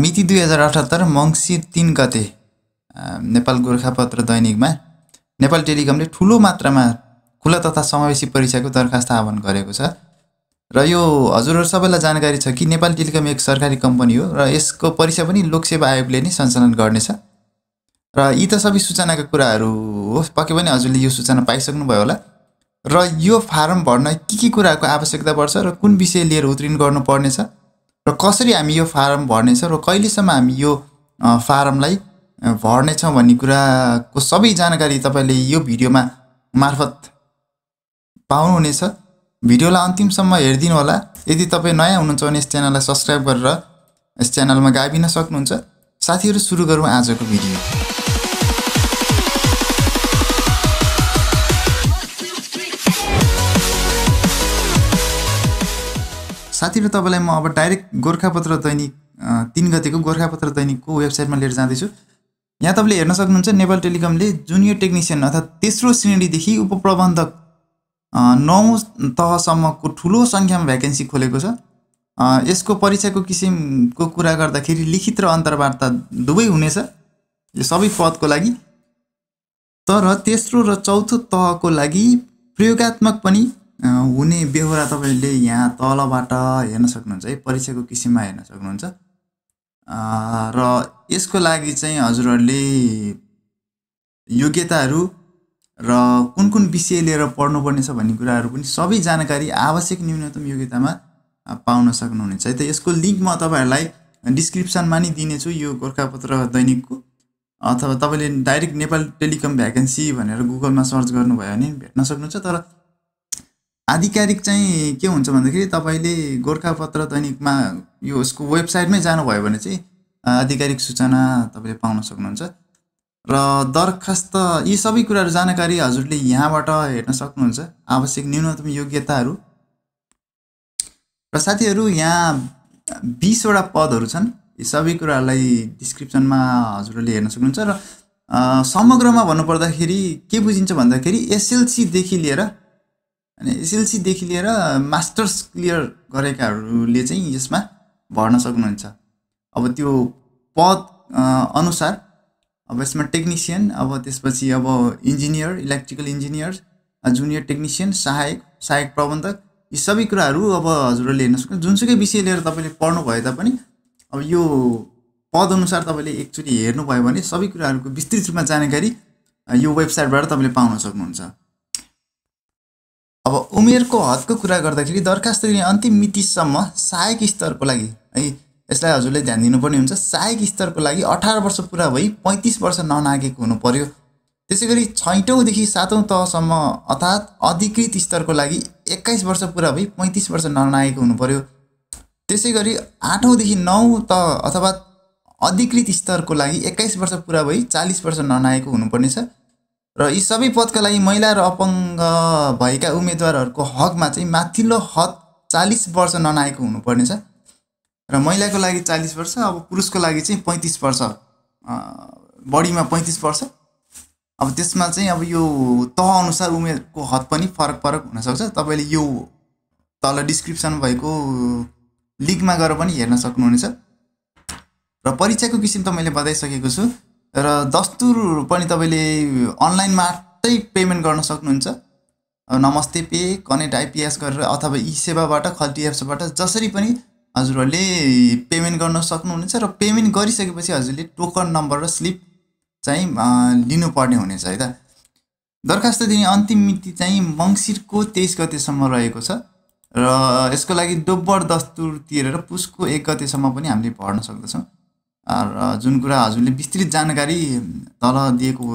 मिति दुई हजार अठहत्तर मङ्सिर तिन गते नेपाल गोर्खापत्र दैनिकमा नेपाल टेलिकमले ठुलो मात्रामा खुला तथा समावेशी परीक्षाको दरखास्त आह्वान गरेको छ र यो हजुरहरू सबैलाई जानकारी छ कि नेपाल टेलिकम एक सरकारी कम्पनी हो र यसको परीक्षा पनि लोकसेवा आयोगले नै सञ्चालन गर्नेछ र यी त सबै सूचनाका कुराहरू हो पक्कै पनि हजुरले यो सूचना पाइसक्नुभयो होला र यो फारम भर्न के के कुराको आवश्यकता पर्छ र कुन विषय लिएर उत्तीर्ण गर्नुपर्नेछ र कसरी हामी यो फारम भर्नेछौँ र कहिलेसम्म हामी यो फारमलाई भर्नेछौँ भन्ने कुराको सबै जानकारी तपाईँले यो भिडियोमा मार्फत पाउनुहुनेछ भिडियोलाई अन्तिमसम्म हेरिदिनु होला यदि तपाईँ नयाँ हुनुहुन्छ भने यस च्यानललाई सब्सक्राइब गरेर यस च्यानलमा गाबिन सक्नुहुन्छ साथीहरू सुरु गरौँ आजको भिडियो साथीहरू तपाईँलाई म अब डाइरेक्ट गोर्खापत्र दैनिक तिन गतिको गोर्खापत्र दैनिकको वेबसाइटमा लिएर जाँदैछु यहाँ तपाईँले हेर्न सक्नुहुन्छ नेपाल टेलिकमले जुनियर टेक्निसियन अर्थात् तेस्रो श्रेणीदेखि उपप्रबन्धक नौ तहसम्मको ठुलो सङ्ख्यामा भ्याकेन्सी खोलेको छ यसको परीक्षाको किसिमको कुरा गर्दाखेरि लिखित र अन्तर्वार्ता दुवै हुनेछ यो सबै पदको लागि तर तेस्रो र चौथो तहको लागि प्रयोगत्मक पनि हुने बेहोरा तपाईँले यहाँ तलबाट हेर्न सक्नुहुन्छ है परीक्षाको किसिममा हेर्न सक्नुहुन्छ र यसको लागि चाहिँ हजुरहरूले योग्यताहरू र कुन कुन विषय लिएर पढ्नुपर्नेछ भन्ने कुराहरू पनि सबै जानकारी आवश्यक न्यूनतम योग्यतामा पाउन सक्नुहुनेछ है त यसको लिङ्क म तपाईँहरूलाई डिस्क्रिप्सनमा नि दिनेछु यो गोर्खापत्र दैनिकको अथवा तपाईँले डाइरेक्ट नेपाल टेलिकम भ्याकेन्सी भनेर गुगलमा सर्च गर्नुभयो भने भेट्न सक्नुहुन्छ तर आधिकारिक चाहिँ के हुन्छ भन्दाखेरि तपाईँले गोर्खापत्र दैनिकमा यो उसको वेबसाइटमै जानुभयो भने चाहिँ आधिकारिक सूचना तपाईँले पाउन सक्नुहुन्छ र दरखास्त यी सबै कुराहरू जानकारी हजुरले यहाँबाट हेर्न सक्नुहुन्छ आवश्यक न्यूनतम योग्यताहरू र साथीहरू यहाँ बिसवटा पदहरू छन् यी सबै कुराहरूलाई डिस्क्रिप्सनमा हजुरहरूले हेर्न सक्नुहुन्छ र समग्रमा भन्नुपर्दाखेरि के बुझिन्छ भन्दाखेरि एसएलसीदेखि लिएर अनि एसएलसीदेखि लिएर मास्टर्स क्लियर गरेकाहरूले चाहिँ यसमा भर्न सक्नुहुन्छ अब त्यो पद अनुसार अब यसमा टेक्निसियन अब त्यसपछि अब engineer electrical engineer junior technician सहायक सहायक प्रबन्धक यी सबै कुराहरू अब हजुरहरूले हेर्न सक्नु जुनसुकै विषय लिएर तपाईँले पढ्नु भए तापनि अब यो पदअनुसार तपाईँले एकचोटि हेर्नुभयो भने सबै कुराहरूको विस्तृत रूपमा जानकारी यो वेबसाइटबाट तपाईँले पाउन सक्नुहुन्छ अब उमेरको हदको कुरा गर्दाखेरि दरखास्त दिने अन्तिम मितिसम्म सहायक स्तरको लागि है यसलाई हजुरले ध्यान दिनुपर्ने हुन्छ सहायक स्तरको लागि अठार वर्ष पुरा भई पैँतिस वर्ष ननागेको हुनु पर्यो त्यसै गरी छैटौँदेखि सातौँ तहसम्म अर्थात् अधिकृत स्तरको लागि एक्काइस वर्ष पुरा भई पैँतिस वर्ष ननागेको हुनु पर्यो त्यसै गरी आठौँदेखि नौ त अथवा अधिकृत स्तरको लागि एक्काइस वर्ष पुरा भई चालिस वर्ष ननाएको हुनुपर्नेछ र यी सबै पदका लागि महिला र अपङ्ग भएका उम्मेदवारहरूको हकमा चाहिँ माथिल्लो हद चालिस वर्ष ननाएको हुनुपर्नेछ र महिलाको लागि चालिस वर्ष अब पुरुषको लागि चाहिँ पैँतिस वर्ष बढीमा पैँतिस वर्ष अब त्यसमा चाहिँ अब यो तह अनुसार उमेरको हद पनि फरक फरक हुनसक्छ तपाईँले यो तल डिस्क्रिप्सन भएको लिङ्कमा गएर पनि हेर्न सक्नुहुनेछ र परीक्षाको किसिम त मैले बताइसकेको छु र दस्तुर पनि तपाईँले अनलाइन मात्रै पेमेन्ट गर्न सक्नुहुन्छ नमस्ते पे कनेक्ट आइपिएस गरेर अथवा इ सेवाबाट खल्ती एप्सबाट जसरी पनि हजुरहरूले पेमेन्ट गर्न सक्नुहुनेछ र पेमेन्ट गरिसकेपछि हजुरले टोकन नम्बर र स्लिप चाहिँ लिनुपर्ने हुनेछ है त दरखास्त दिने अन्तिम मिति चाहिँ मङ्सिरको तेइस गतेसम्म रहेको छ र यसको लागि दोब्बर दस्तुर तिरेर पुसको एक गतेसम्म पनि हामीले भर्न सक्दछौँ र जुन कुरा हजुरले विस्तृत जानकारी तल दिएको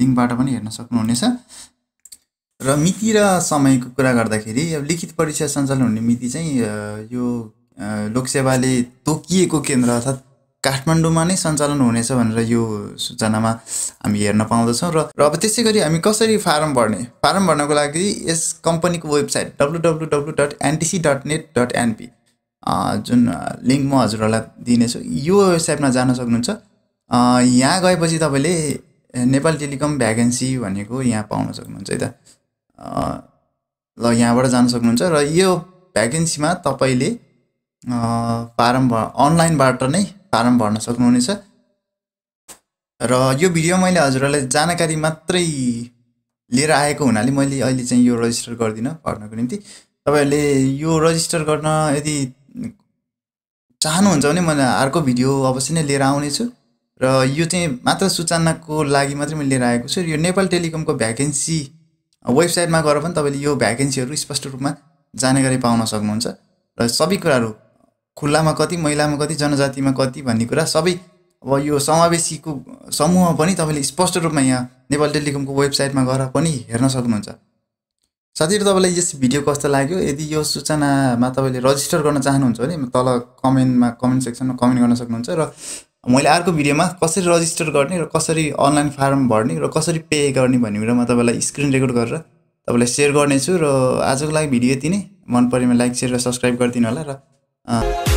लिङ्कबाट पनि हेर्न सक्नुहुनेछ र मिति र समयको कुरा गर्दाखेरि अब लिखित परीक्षा सञ्चालन हुने मिति चाहिँ यो लोकसेवाले तोकिएको केन्द्र अर्थात् काठमाडौँमा नै सञ्चालन हुनेछ भनेर यो सूचनामा हामी हेर्न पाउँदछौँ र र अब त्यसै गरी हामी कसरी फारम भर्ने फारम भर्नको लागि यस कम्पनीको website W W W dot NTC dot net dot NP जुन लिङ्क म हजुरहरूलाई दिनेछु यो वेबसाइटमा जान सक्नुहुन्छ यहाँ गएपछि तपाईँले नेपाल टेलिकम भ्याकेन्सी भनेको यहाँ पाउन सक्नुहुन्छ है त ल यहाँबाट जान सक्नुहुन्छ र यो भ्याकेन्सीमा तपाईँले फारम भ अनलाइनबाट नै फारम भर्न सक्नुहुनेछ र यो भिडियो मैले हजुरहरूलाई जानकारी मात्रै लिएर आएको हुनाले मैले अहिले चाहिँ यो रजिस्टर गर्दिनँ भर्नको निम्ति तपाईँहरूले यो रजिस्टर गर्न यदि चाहनुहुन्छ भने मैले अर्को भिडियो अवश्य नै लिएर आउनेछु र यो चाहिँ मात्र सूचनाको लागि मात्रै मैले लिएर आएको छु यो नेपाल टेलिकमको भ्याकेन्सी वेबसाइटमा गएर पनि तपाईँले यो भ्याकेन्सीहरू स्पष्ट रूपमा जानकारी पाउन सक्नुहुन्छ र सबै कुराहरू खुल्लामा कति महिलामा कति जनजातिमा कति भन्ने कुरा सबै अब यो समावेशीको समूह पनि तपाईँले स्पष्ट रूपमा यहाँ नेपाल टेलिकमको वेबसाइटमा गएर पनि हेर्न सक्नुहुन्छ साथीहरू तपाईँलाई यस भिडियो कस्तो लाग्यो यदि यो सूचनामा तपाईँले रजिस्टर गर्न चाहनुहुन्छ भने तल कमेन्टमा कमेन्ट सेक्सनमा कमेन्ट गर्न सक्नुहुन्छ र मैले अर्को भिडियोमा कसरी रजिस्टर गर्ने र कसरी अनलाइन फार्म भर्ने र कसरी पे गर्ने भन्ने म तपाईँलाई स्क्रिन रेकर्ड गरेर तपाईँलाई सेयर गर्नेछु र आजको लागि भिडियो यति नै मन परेमा लाइक सेयर र सब्सक्राइब गरिदिनु होला र